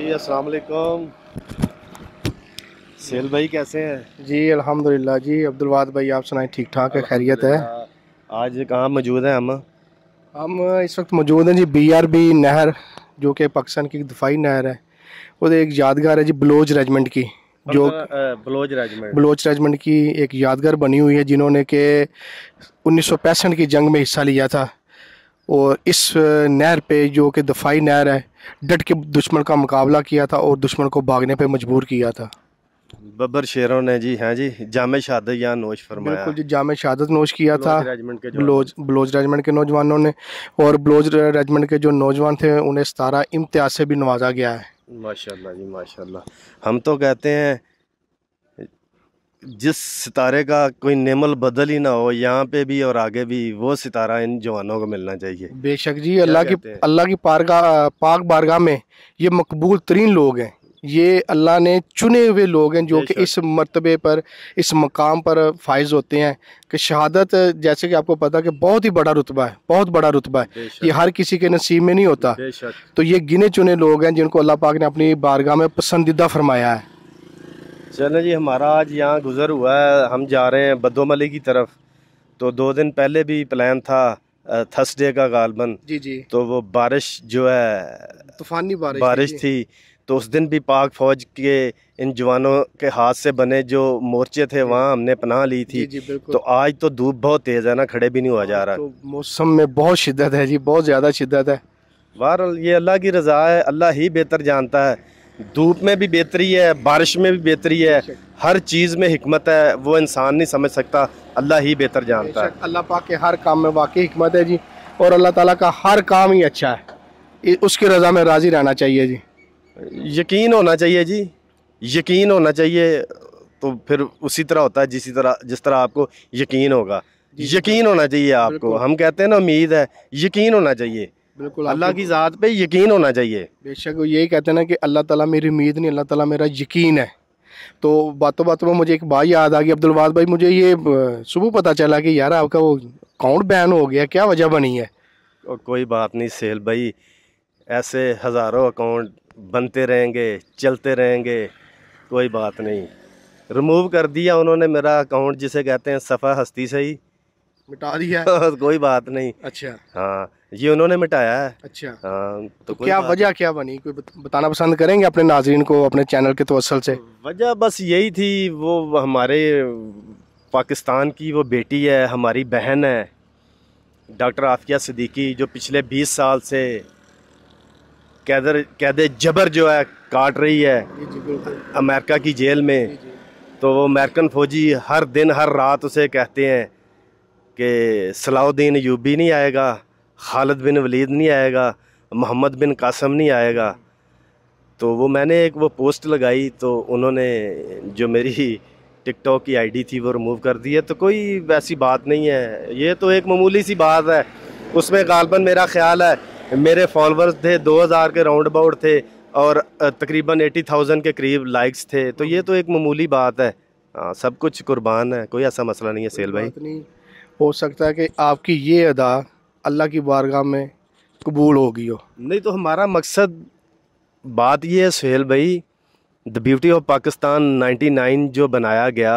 जी अस्सलाम वालेकुम सेल भाई कैसे हैं जी अल्हम्दुलिल्लाह जी अब्दुलवाद भाई आप सुनाएं ठीक ठाक है खैरियत है आज कहाँ मौजूद हैं हम हम इस वक्त मौजूद हैं जी बीआरबी नहर जो कि पाकिस्तान की दफाई नहर है और एक यादगार है जी बलोच रेजिमेंट की जो बलोच रेजमेंट बलोच रेजिमेंट की एक यादगार बनी हुई है जिन्होंने के उन्नीस की जंग में हिस्सा लिया था और इस नहर पे जो कि दफाई नहर है डट के दुश्मन का मुकाबला किया था और दुश्मन को भागने पे मजबूर किया था बबर शेरों ने जी हाँ जी जाम शहादत यहाँ नोश फरमाया बिल्कुल जी जाम शहादत नोश किया था बलोज बलोज रेजिमेंट के नौजवानों ने और ब्लोज रेजिमेंट के जो नौजवान थे उन्हें सतारा इम्तियाज से भी नवाजा गया है माशाल्लाह जी माशाल्लाह हम तो कहते हैं जिस सितारे का कोई नेमल बदल ही ना हो यहाँ पे भी और आगे भी वो सितारा इन जवानों को मिलना चाहिए बेशक जी अल्लाह की अल्लाह की पारगा पाक बारगाह में ये मकबूल तरीन लोग हैं ये अल्लाह ने चुने हुए लोग हैं जो कि इस मरतबे पर इस मकाम पर फाइज होते हैं कि शहादत जैसे कि आपको पता कि बहुत ही बड़ा रुतबा है बहुत बड़ा रुतबा है ये हर किसी के नसीब में नहीं होता तो ये गिने चुने लोग हैं जिनको अल्लाह पाक ने अपनी बारगाह में पसंदीदा फरमाया है चलो जी हमारा आज यहाँ गुज़र हुआ है हम जा रहे हैं बदोमली की तरफ तो दो दिन पहले भी प्लान था थर्सडे का गालबन जी जी तो वो बारिश जो है तूफानी बारिश बारिश थी तो उस दिन भी पाक फौज के इन जवानों के हाथ से बने जो मोर्चे थे वहाँ हमने पनाह ली थी जी जी तो आज तो धूप बहुत तेज़ है ना खड़े भी नहीं हुआ जा रहा तो मौसम में बहुत शिद्दत है जी बहुत ज़्यादा शिद्दत है बहरहाल ये अल्लाह की रजा है अल्लाह ही बेहतर जानता है धूप में भी बेहतरी है बारिश में भी बेहतरी है हर चीज़ में हमत है वो इंसान नहीं समझ सकता अल्लाह ही बेहतर जानता है अल्लाह पाक के हर काम में वाकई हमत है जी और अल्लाह ताला का हर काम ही अच्छा है उसकी रज़ा में राज़ी रहना चाहिए जी यकीन होना चाहिए जी यकीन होना चाहिए तो फिर उसी तरह होता है जिस तरह जिस तरह आपको यकीन होगा यकीन होना चाहिए आपको हम कहते हैं ना उम्मीद है यकीन होना चाहिए बिल्कुल अल्लाह की ज़ात पे यकीन होना चाहिए बेशक वो यही कहते हैं ना कि अल्लाह ताला मेरी उम्मीद नहीं अल्लाह ताला मेरा यकीन है तो बातों बातों में मुझे एक बात याद आ गई अब्दुलवाद भाई मुझे ये सुबह पता चला कि यार आपका वो अकाउंट बैन हो गया क्या वजह बनी है और कोई बात नहीं सेल भाई ऐसे हज़ारों अकाउंट बनते रहेंगे चलते रहेंगे कोई बात नहीं रिमूव कर दिया उन्होंने मेरा अकाउंट जिसे कहते हैं सफ़ा हस्ती से ही मिटा दिया कोई बात नहीं अच्छा हाँ ये उन्होंने मिटाया है अच्छा हाँ तो, तो क्या वजह क्या बनी कोई बताना पसंद करेंगे अपने नाजरीन को अपने चैनल के तवसल तो से वजह बस यही थी वो हमारे पाकिस्तान की वो बेटी है हमारी बहन है डॉक्टर आफिया सिद्दीकी जो पिछले 20 साल से कैदर कैद जबर जो है काट रही है अमेरिका की जेल में तो वो अमेरिकन फ़ौजी हर दिन हर रात उसे कहते हैं कि सलाउद्दीन यूबी नहीं आएगा खालिद बिन वलीद नहीं आएगा मोहम्मद बिन कासम नहीं आएगा तो वो मैंने एक वो पोस्ट लगाई तो उन्होंने जो मेरी टिकटॉक की आईडी थी वो रिमूव कर दी है तो कोई वैसी बात नहीं है ये तो एक मामूली सी बात है उसमें गालबन मेरा ख्याल है मेरे फॉलोअर्स थे 2000 के राउंड अबाउट थे और तकरीबन 80,000 के करीब लाइक्स थे तो ये तो एक मामूली बात है हाँ सब कुछ कुर्बान है कोई ऐसा मसला नहीं है सेल भाई हो सकता है कि आपकी ये अदा अल्लाह की बारगाह में कबूल होगी हो नहीं तो हमारा मकसद बात ये है सुहेल भाई द ब्यूटी ऑफ पाकिस्तान 99 जो बनाया गया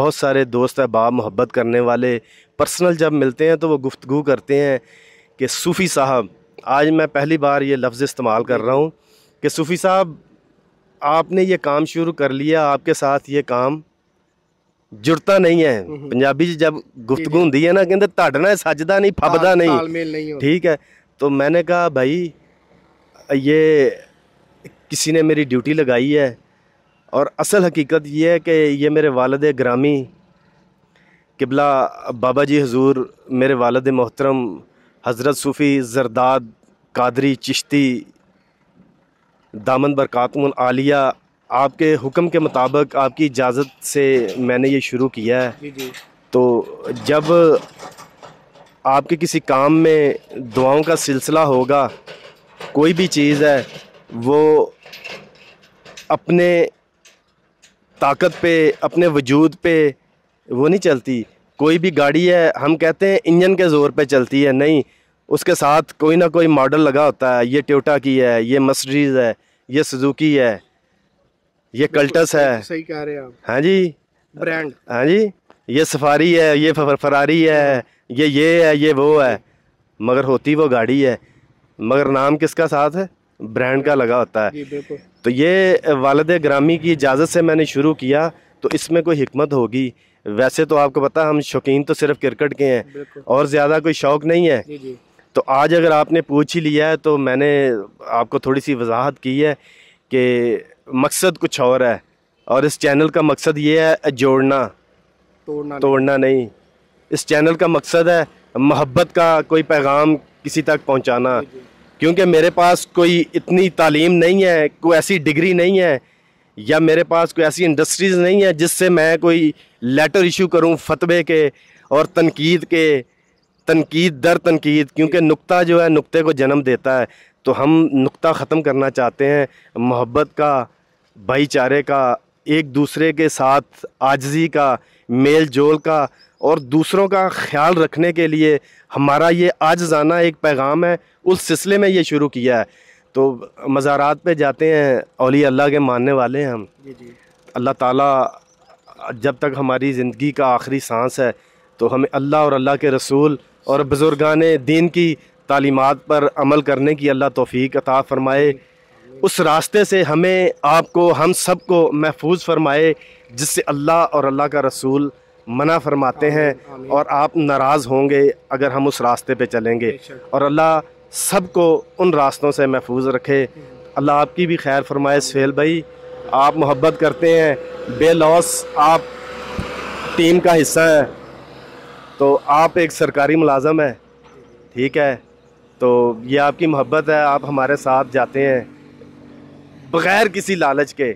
बहुत सारे दोस्त अहबाब मोहब्बत करने वाले पर्सनल जब मिलते हैं तो वो गुफ्तु करते हैं कि सूफ़ी साहब आज मैं पहली बार ये लफ्ज़ इस्तेमाल कर रहा हूँ कि सूफ़ी साहब आपने ये काम शुरू कर लिया आपके साथ ये काम जुड़ता नहीं है पंजाबी जब गुफ्तगु होंगी है ना ਨਾ ਕਹਿੰਦੇ ਤੁਹਾਡੇ ਨਾਲ नहीं ਨਹੀਂ ठीक है तो मैंने कहा भाई ये किसी ने मेरी ड्यूटी लगाई है और असल हकीकत ये है कि ये मेरे वालद ग्रामी किबला बाबा जी हजूर मेरे वालद मोहतरम हज़रत सूफ़ी जरदाद कादरी चिश्ती दामन बरकातम आलिया आपके हुक्म के मुताबिक आपकी इजाज़त से मैंने ये शुरू किया है तो जब आपके किसी काम में दुआओं का सिलसिला होगा कोई भी चीज़ है वो अपने ताकत पे अपने वजूद पे वो नहीं चलती कोई भी गाड़ी है हम कहते हैं इंजन के ज़ोर पे चलती है नहीं उसके साथ कोई ना कोई मॉडल लगा होता है ये ट्योटा की है ये मसरीज़ है ये सुजुकी है ये कल्टस है सही कह रहे हैं आप हाँ जी ब्रांड हाँ जी ये सफारी है ये फरारी है हाँ। ये ये है ये वो है मगर होती वो गाड़ी है मगर नाम किसका साथ है ब्रांड का लगा होता है तो ये वालद ग्रामी की इजाज़त से मैंने शुरू किया तो इसमें कोई हमत होगी वैसे तो आपको पता हम शौकीन तो सिर्फ क्रिकेट के हैं और ज़्यादा कोई शौक़ नहीं है जी जी। तो आज अगर आपने पूछ ही लिया है तो मैंने आपको थोड़ी सी वजाहत की है कि मकसद कुछ और है और इस चैनल का मकसद ये है जोड़ना तोड़ना तोड़ना नहीं।, इस चैनल का मकसद है मोहब्बत का कोई पैगाम किसी तक पहुंचाना क्योंकि मेरे पास कोई इतनी तालीम नहीं है कोई ऐसी डिग्री नहीं है या मेरे पास कोई ऐसी इंडस्ट्रीज़ नहीं है जिससे मैं कोई लेटर इशू करूं फतवे के और तनकीद के तनकीद दर तनकीद क्योंकि नुक्ता जो है नुक्ते को जन्म देता है तो हम नुक्ता ख़त्म करना चाहते हैं मोहब्बत का भाईचारे का एक दूसरे के साथ आजजी का मेल जोल का और दूसरों का ख्याल रखने के लिए हमारा ये आज जाना एक पैगाम है उस सिलसिले में ये शुरू किया है तो मज़ारात पे जाते हैं औली अल्लाह के मानने वाले हैं हम अल्लाह ताला जब तक हमारी ज़िंदगी का आखिरी सांस है तो हमें अल्लाह और अल्लाह के रसूल और बुज़ुर्गान दीन की तालीमत पर अमल करने की अल्लाह तोफ़ी अता फ़रमाए उस रास्ते से हमें आपको हम सब को महफूज फरमाए जिससे अल्लाह और अल्लाह का रसूल मना फरमाते हैं और आप नाराज़ होंगे अगर हम उस रास्ते पे चलेंगे और अल्लाह सब को उन रास्तों से महफूज रखे अल्लाह आपकी भी खैर फरमाए सहेल भाई आप मोहब्बत करते हैं बेलॉस आप टीम का हिस्सा हैं तो आप एक सरकारी मुलाजम है ठीक है तो ये आपकी मोहब्बत है आप हमारे साथ जाते हैं बग़ैर किसी लालच के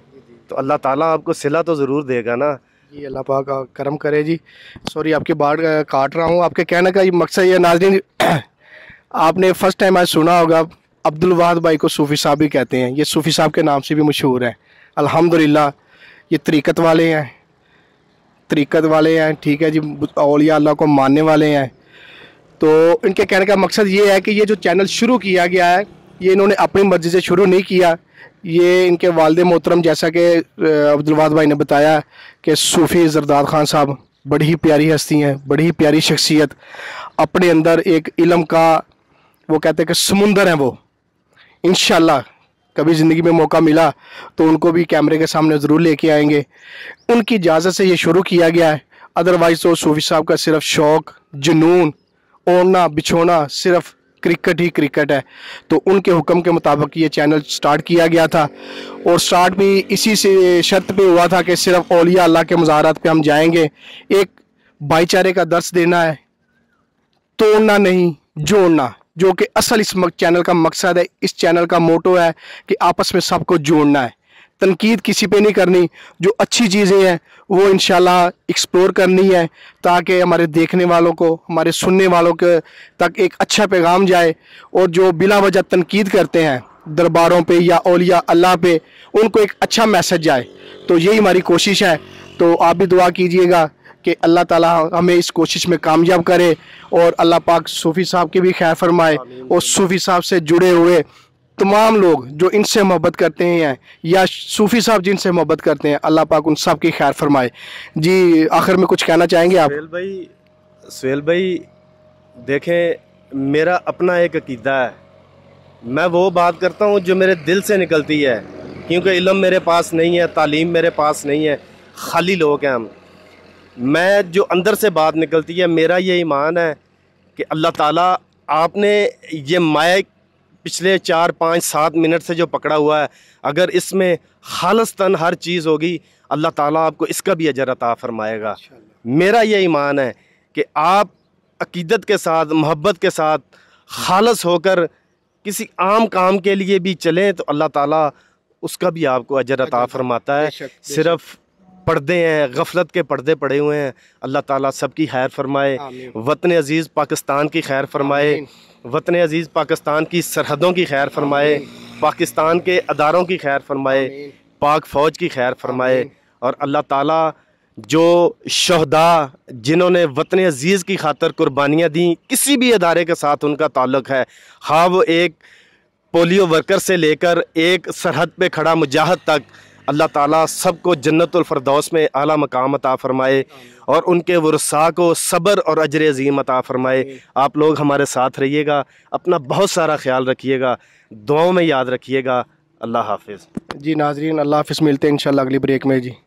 तो अल्लाह ताला आपको सिला तो ज़रूर देगा ना जी अल्लाह पाक करम करे जी सॉरी आपके बाढ़ काट रहा हूँ आपके कहने का ये मकसद ये नाजरीन आपने फ़र्स्ट टाइम आज सुना होगा अब्दुल वाहद भाई को सूफ़ी साहब भी कहते हैं ये सूफ़ी साहब के नाम से भी मशहूर हैं अल्हम्दुलिल्लाह ये तरीक़त वाले हैं तरीक़त वाले हैं ठीक है जी अलिया अल्लाह को मानने वाले हैं तो इनके कहने का मकसद ये है कि ये जो चैनल शुरू किया गया है ये इन्होंने अपनी मर्ज़ी से शुरू नहीं किया ये इनके वालद मोहतरम जैसा कि अब्दुलवाद भाई ने बताया कि सूफ़ी जरदार ख़ान साहब बड़ी ही प्यारी हस्ती हैं बड़ी ही प्यारी शख्सियत अपने अंदर एक इलम का वो कहते हैं कि समुंदर हैं वो इन कभी ज़िंदगी में मौका मिला तो उनको भी कैमरे के सामने ज़रूर लेके आएंगे उनकी इजाज़त से ये शुरू किया गया है अदरवाइज़ तो सूफी साहब का सिर्फ शौक़ जुनून ओढ़ना बिछोना सिर्फ़ क्रिकेट ही क्रिकेट है तो उनके हुक्म के मुताबिक ये चैनल स्टार्ट किया गया था और स्टार्ट भी इसी से शर्त पे हुआ था कि सिर्फ ओलिया अल्लाह के मज़ारत पे हम जाएंगे एक भाईचारे का दर्श देना है तोड़ना नहीं जोड़ना जो कि असल इस चैनल का मकसद है इस चैनल का मोटो है कि आपस में सबको जोड़ना है तनकीद किसी पे नहीं करनी जो अच्छी चीज़ें हैं वो इन एक्सप्लोर करनी है ताकि हमारे देखने वालों को हमारे सुनने वालों के तक एक अच्छा पैगाम जाए और जो बिला वजह तनकीद करते हैं दरबारों पे या औलिया अल्लाह पे उनको एक अच्छा मैसेज जाए तो यही हमारी कोशिश है तो आप भी दुआ कीजिएगा कि अल्लाह ताला हमें इस कोशिश में कामयाब करे और अल्लाह पाक सूफ़ी साहब की भी खैर फरमाए और सूफ़ी साहब से जुड़े हुए तमाम लोग जो इनसे मोहब्बत करते हैं या सूफ़ी साहब जिनसे मोहब्बत करते हैं अल्लाह पाक उन सब की खैर फरमाए जी आखिर में कुछ कहना चाहेंगे आप सुहेल भाई सुहेल भाई देखें मेरा अपना एक अकीदा है मैं वो बात करता हूँ जो मेरे दिल से निकलती है क्योंकि इलम मेरे पास नहीं है तालीम मेरे पास नहीं है खाली लोग हैं हम मैं जो अंदर से बात निकलती है मेरा ये ईमान है कि अल्लाह ताला आपने ये माइक पिछले चार पाँच सात मिनट से जो पकड़ा हुआ है अगर इसमें खालस तन हर चीज़ होगी अल्लाह ताला आपको इसका भी अजर अता फरमाएगा मेरा ये ईमान है कि आप अकीदत के साथ मोहब्बत के साथ खालस होकर किसी आम काम के लिए भी चलें तो अल्लाह ताला उसका भी आपको अजर अता फरमाता है सिर्फ पर्दे हैं गफलत के पर्दे पड़े हुए हैं अल्लाह ताला सबकी खैर फरमाए वतन अजीज़ पाकिस्तान की खैर फरमाए वतन अज़ीज़ पाकिस्तान की सरहदों की खैर फरमाए पाकिस्तान के अदारों की खैर फरमाए पाक फ़ौज की खैर फरमाए और अल्लाह ताला जो शहदा जिन्होंने वतन अज़ीज़ की खातर कुर्बानियाँ दी किसी भी अदारे के साथ उनका ताल्लुक़ है हाँ वो एक पोलियो वर्कर से लेकर एक सरहद पे खड़ा मुजाहद तक अल्लाह ताला सबको जन्नतफरदौस में आला मकाम अता फ़रमाए और उनके वसा को सब्र और अजर अजीम अता फ़रमाए आप लोग हमारे साथ रहिएगा अपना बहुत सारा ख्याल रखिएगा दुआओं में याद रखिएगा अल्लाह हाफिज़ जी नाजरीन अल्लाह हाफिज़ मिलते हैं इन अगली ब्रेक में जी